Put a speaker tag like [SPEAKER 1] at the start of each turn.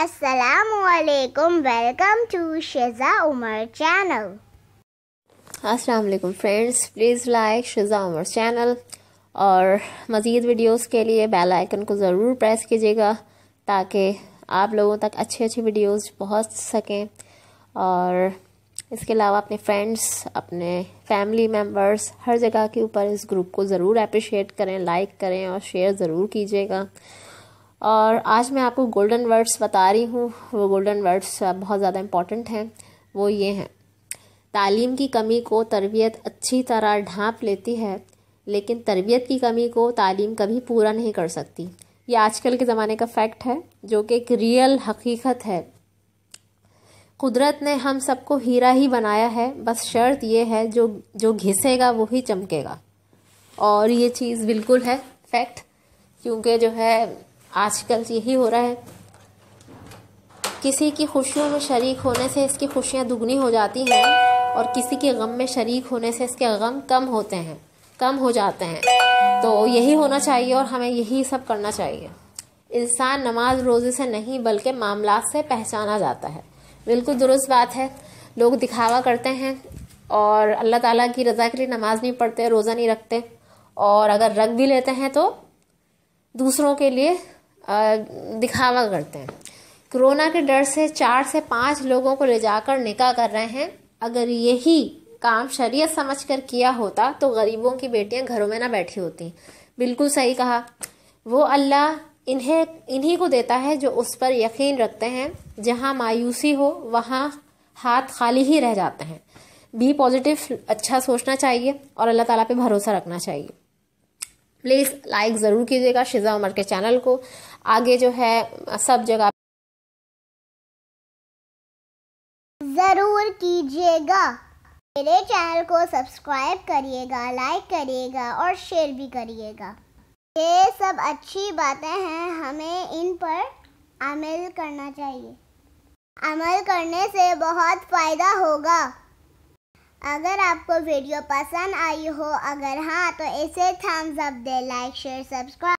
[SPEAKER 1] असलकुम welcome to Sheza Umar channel अस्सलाम वालेकुम friends please like Sheza Umar channel और मज़ीद वीडियोस के लिए बेल आइकन को ज़रूर प्रेस कीजिएगा ताकि आप लोगों तक अच्छे अच्छे वीडियोस पहुंच सकें और इसके अलावा अपने फ्रेंड्स अपने फैमिली मेम्बर्स हर जगह के ऊपर इस ग्रुप को ज़रूर अप्रिशिएट करें लाइक करें और शेयर ज़रूर कीजिएगा और आज मैं आपको गोल्डन वर्ड्स बता रही हूँ वो गोल्डन वर्ड्स बहुत ज़्यादा इम्पॉर्टेंट हैं वो ये हैं तालीम की कमी को तरबियत अच्छी तरह ढांप लेती है लेकिन तरबियत की कमी को तालीम कभी पूरा नहीं कर सकती ये आजकल के ज़माने का फैक्ट है जो कि एक रियल हकीकत है कुदरत ने हम सबको हीरा ही बनाया है बस शर्त ये है जो जो घिसेगा वो ही चमकेगा और ये चीज़ बिल्कुल है फैक्ट क्योंकि जो है आजकल यही हो रहा है किसी की खुशियों में शरीक होने से इसकी खुशियाँ दुगनी हो जाती हैं और किसी के गम में शरीक होने से इसके गम कम होते हैं कम हो जाते हैं तो यही होना चाहिए और हमें यही सब करना चाहिए इंसान नमाज रोज़े से नहीं बल्कि मामला से पहचाना जाता है बिल्कुल दुरुस्त बात है लोग दिखावा करते हैं और अल्लाह ताला की रज़ा के लिए नमाज़ नहीं पढ़ते रोज़ा नहीं रखते और अगर रख भी लेते हैं तो दूसरों के लिए दिखावा करते हैं कोरोना के डर से चार से पाँच लोगों को ले जाकर निकाह कर रहे हैं अगर यही काम शरीयत समझ कर किया होता तो गरीबों की बेटियां घरों में ना बैठी होती बिल्कुल सही कहा वो अल्लाह इन्हें इन्हीं को देता है जो उस पर यकीन रखते हैं जहाँ मायूसी हो वहाँ हाथ खाली ही रह जाते हैं बी पॉजिटिव अच्छा सोचना चाहिए और अल्लाह ताला पे भरोसा रखना चाहिए प्लीज़ लाइक ज़रूर कीजिएगा शिजा उमर के चैनल को आगे जो है सब जगह ज़रूर कीजिएगा मेरे चैनल को सब्सक्राइब करिएगा लाइक करिएगा और शेयर भी करिएगा ये सब अच्छी बातें हैं हमें इन पर अमल करना चाहिए अमल करने से बहुत फ़ायदा होगा अगर आपको वीडियो पसंद आई हो अगर हाँ तो इसे थम्स अप दे लाइक शेयर सब्सक्राइब